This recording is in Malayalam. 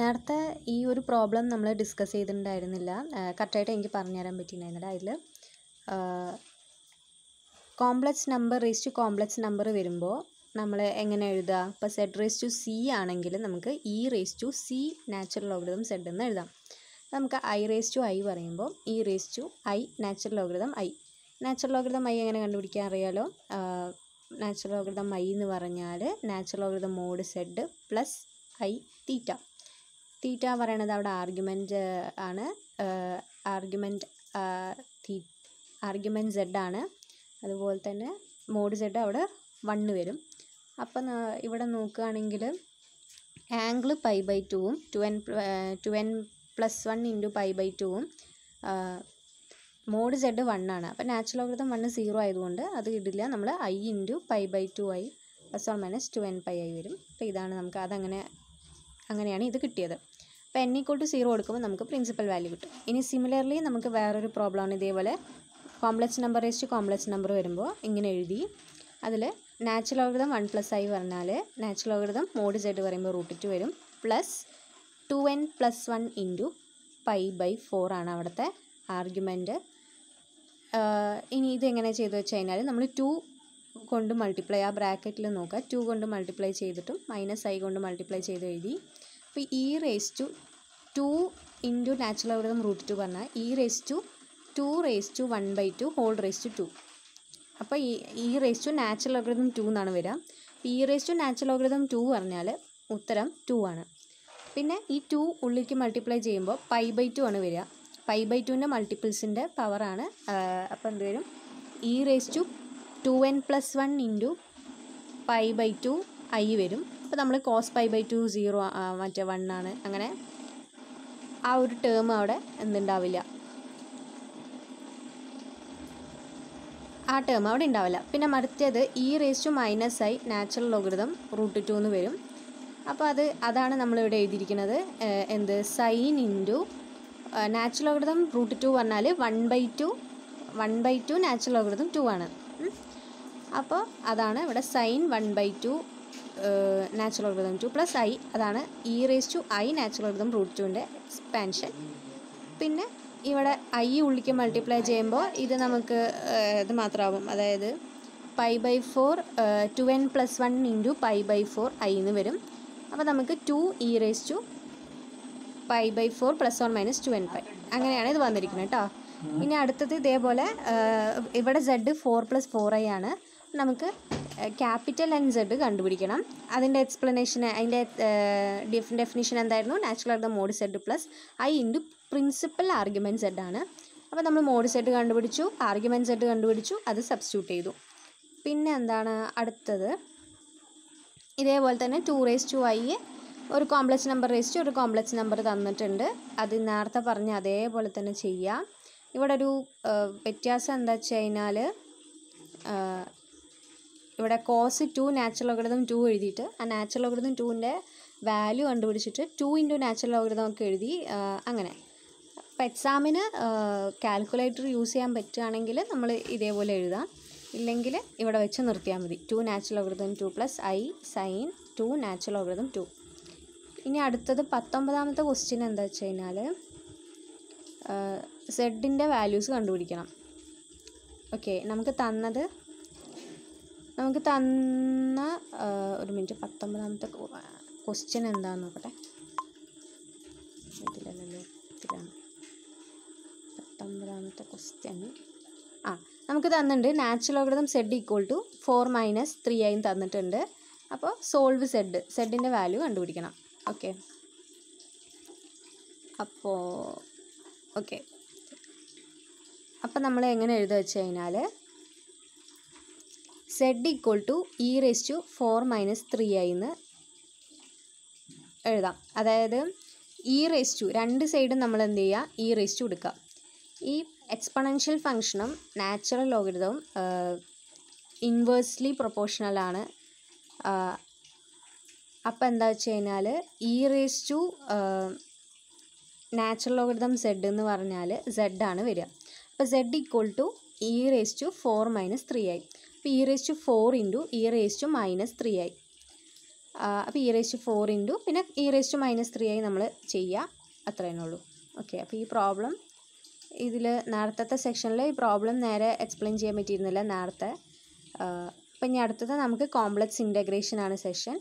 നേരത്തെ ഈ ഒരു പ്രോബ്ലം നമ്മൾ ഡിസ്കസ് ചെയ്തിട്ടുണ്ടായിരുന്നില്ല കറക്റ്റായിട്ട് എനിക്ക് തരാൻ പറ്റിയിട്ടുണ്ടായിരുന്നില്ല അതിൽ complex number raise to complex number വരുമ്പോൾ നമ്മൾ എങ്ങനെ എഴുതുക ഇപ്പോൾ സെഡ് റേസ് ടു സി ആണെങ്കിൽ നമുക്ക് E raise to C natural logarithm Z എന്ന് എഴുതാം നമുക്ക് ഐ റേസ് ടു ഐ പറയുമ്പോൾ E raise to I natural logarithm I natural logarithm I എങ്ങനെ കണ്ടുപിടിക്കാൻ അറിയാലോ നാച്ചുറൽ ലോഗരിതം ഐ എന്ന് പറഞ്ഞാൽ natural logarithm mod Z plus I theta theta എന്ന് പറയണത് അവിടെ ആർഗ്യുമെൻറ്റ് ആണ് ആർഗ്യുമെൻറ്റ് തീ ആർഗ്യുമെൻറ്റ് സെഡ് ആണ് അതുപോലെ തന്നെ മോഡ് സെഡ് അവിടെ വണ്ണ് വരും അപ്പം ഇവിടെ നോക്കുകയാണെങ്കിൽ ആംഗിൾ പൈ ബൈ ടുവും two N two N plus one into pi by ടുവും മോഡ് സെഡ് വൺ ആണ് അപ്പം നാച്ചുറൽ ലോഗരിതം വണ്ണ് സീറോ ആയതുകൊണ്ട് അത് ഇടില്ല നമ്മൾ I into pi by two ആയി plus or minus two N pi ആയി വരും അപ്പോൾ ഇതാണ് നമുക്ക് അതങ്ങനെ അങ്ങനെയാണ് ഇത് കിട്ടിയത് അപ്പോൾ എൻ ഈക്വൾ ടു സീറോ കൊടുക്കുമ്പോൾ നമുക്ക് പ്രിൻസിപ്പൽ വാല്യൂ കിട്ടും ഇനി സിമിലർലി നമുക്ക് വേറൊരു പ്രോബ്ലമാണ് ഇതേപോലെ കോംപ്ലക്സ് നമ്പർ വെച്ച് കോംപ്ലക്സ് നമ്പർ വരുമ്പോൾ ഇങ്ങനെ എഴുതി അതിൽ നാച്ചുറൽ ലോഗിതം വൺ പ്ലസ് ആയി പറഞ്ഞാൽ നാച്ചുറൽ ലോഗിതം മോഡ് സെഡ് പറയുമ്പോൾ റൂട്ട് ടു വരും plus two N plus one into pi by four ആണ് അവിടുത്തെ ആർഗ്യുമെൻറ്റ് ഇനി ഇതെങ്ങനെ ചെയ്തു വെച്ച് കഴിഞ്ഞാൽ നമ്മൾ ടു കൊണ്ട് മൾട്ടിപ്ലൈ ആ ബ്രാക്കറ്റിൽ നോക്കുക ടു കൊണ്ട് മൾട്ടിപ്ലൈ ചെയ്തിട്ടും മൈനസ് ഐ കൊണ്ട് മൾട്ടിപ്ലൈ ചെയ്ത് എഴുതി അപ്പോൾ E raise to two into natural logarithm root two പറഞ്ഞാൽ E raise to two raise to one by two whole raise to two അപ്പോൾ E E raise to natural logarithm two എന്നാണ് വരിക E raise to natural logarithm two പറഞ്ഞാൽ ഉത്തരം ടു ആണ് പിന്നെ ഈ ടു ഉള്ളിലേക്ക് മൾട്ടിപ്ലൈ ചെയ്യുമ്പോൾ പൈ ബൈ ടു ആണ് വരിക പൈ ബൈ ടുവിൻ്റെ മൾട്ടിപ്പിൾസിൻ്റെ പവറാണ് അപ്പോൾ എന്ത് വരും E raise to two N plus one into pi by two I വരും അപ്പോൾ നമ്മൾ cos pi by two zero മറ്റേ വണ്ണാണ് അങ്ങനെ ആ ഒരു ടേം അവിടെ എന്തുണ്ടാവില്ല ആ ടേം അവിടെ ഉണ്ടാവില്ല പിന്നെ മറ്റേത് E raise to minus I natural logarithm root two എന്ന് വരും അപ്പോൾ അത് അതാണ് നമ്മളിവിടെ എഴുതിയിരിക്കുന്നത് എന്ത് sine into natural logarithm root two പറഞ്ഞാൽ one by two one by two natural logarithm two ആണ് അപ്പോൾ അതാണ് ഇവിടെ sine one by two natural rhythm two plus I അതാണ് E raise to I natural rhythm root ടുവിൻ്റെ എക്സ്പാൻഷൻ പിന്നെ ഇവിടെ ഐ ഉള്ളിക്ക് മൾട്ടിപ്ലൈ ചെയ്യുമ്പോൾ ഇത് നമുക്ക് ഇത് മാത്രമാവും അതായത് pi by four two N plus one into pi by four I എന്ന് വരും അപ്പോൾ നമുക്ക് two E raise to pi by four plus one minus two N pi അങ്ങനെയാണ് ഇത് വന്നിരിക്കുന്നത് കേട്ടോ ഇനി അടുത്തത് ഇതേപോലെ ഇവിടെ Z four plus four I ആണ് നമുക്ക് ക്യാപിറ്റൽ എൻ സെഡ് കണ്ടുപിടിക്കണം അതിൻ്റെ എക്സ്പ്ലനേഷൻ അതിൻ്റെ ഡെഫിനേഷൻ എന്തായിരുന്നു natural of the mod Z plus I into principal argument Z ആണ് അപ്പോൾ നമ്മൾ മോഡ് സെഡ് കണ്ടുപിടിച്ചു ആർഗ്യുമെൻറ്റ് സെഡ് കണ്ടുപിടിച്ചു അത് സബ്സ്റ്റിറ്റ്യൂട്ട് ചെയ്തു പിന്നെ എന്താണ് അടുത്തത് ഇതേപോലെ തന്നെ ടു റേസ് ടു ഐ ഒരു കോംപ്ലക്സ് നമ്പർ റേസ് ടു ഒരു കോംപ്ലക്സ് നമ്പർ തന്നിട്ടുണ്ട് അത് നേരത്തെ പറഞ്ഞ അതേപോലെ തന്നെ ചെയ്യാം ഇവിടെ ഒരു വ്യത്യാസം എന്താ വെച്ച് കഴിഞ്ഞാൽ ഇവിടെ cos two natural logarithm two എഴുതിയിട്ട് ആ നാച്ചുറൽ ലോഗരിതം ടുവിൻ്റെ വാല്യൂ കണ്ടുപിടിച്ചിട്ട് ടു ഇൻറ്റു നാച്ചുറൽ ലോഗരിതം ഒക്കെ എഴുതി അങ്ങനെ അപ്പോൾ എക്സാമിന് കാൽക്കുലേറ്റർ യൂസ് ചെയ്യാൻ പറ്റുകയാണെങ്കിൽ നമ്മൾ ഇതേപോലെ എഴുതാം ഇല്ലെങ്കിൽ ഇവിടെ വെച്ച് നിർത്തിയാൽ മതി two natural logarithm two plus I sine two natural logarithm two ഇനി അടുത്തത് പത്തൊമ്പതാമത്തെ ക്വസ്റ്റ്യൻ എന്താ വെച്ച് കഴിഞ്ഞാൽ സെഡിൻ്റെ വാല്യൂസ് കണ്ടുപിടിക്കണം ഓക്കെ നമുക്ക് തന്നത് നമുക്ക് തന്ന ഒരു മിനിറ്റ് പത്തൊമ്പതാമത്തെ ക്വസ്റ്റ്യൻ എന്താണെന്ന് നോക്കട്ടെ ഇതിലല്ലല്ലോ പത്തൊമ്പതാമത്തെ ക്വസ്റ്റ്യൻ ആ നമുക്ക് തന്നിട്ടുണ്ട് natural logarithm Z equal to four minus three ആയും തന്നിട്ടുണ്ട് അപ്പോൾ സോൾവ് സെഡ് സെഡിൻ്റെ വാല്യൂ കണ്ടുപിടിക്കണം ഓക്കെ അപ്പോൾ ഓക്കെ അപ്പം നമ്മൾ എങ്ങനെ എഴുതുക വെച്ച് കഴിഞ്ഞാൽ Z equal to E raise to four minus three ആയി എന്ന് എഴുതാം അതായത് ഇ റേസ് ടു രണ്ട് സൈഡും നമ്മൾ എന്ത് ചെയ്യുക ഇ റേസ് ടു എടുക്കുക ഈ എക്സ്പണൻഷ്യൽ ഫംഗ്ഷനും നാച്ചുറൽ ലോഗരിതവും ഇൻവേഴ്സ്ലി പ്രൊപ്പോർഷണലാണ് അപ്പം എന്താ വെച്ച് കഴിഞ്ഞാൽ E raise to natural logarithm Z എന്ന് പറഞ്ഞാൽ സെഡ് ആണ് വരിക അപ്പോൾ Z equal to E raise to four minus three ആയി അപ്പോൾ E raise to four into E raise to minus three ആയി അപ്പോൾ E raise to four into പിന്നെ E raise to minus three ആയി നമ്മൾ ചെയ്യുക അത്രയേ ഉള്ളൂ ഓക്കെ അപ്പോൾ ഈ പ്രോബ്ലം ഇതിൽ നേരത്തെ സെക്ഷനിൽ ഈ പ്രോബ്ലം നേരെ എക്സ്പ്ലെയിൻ ചെയ്യാൻ പറ്റിയിരുന്നില്ല നേരത്തെ അപ്പം ഇനി അടുത്തത് നമുക്ക് കോംപ്ലക്സ് ഇൻറ്റഗ്രേഷൻ ആണ് സെഷൻ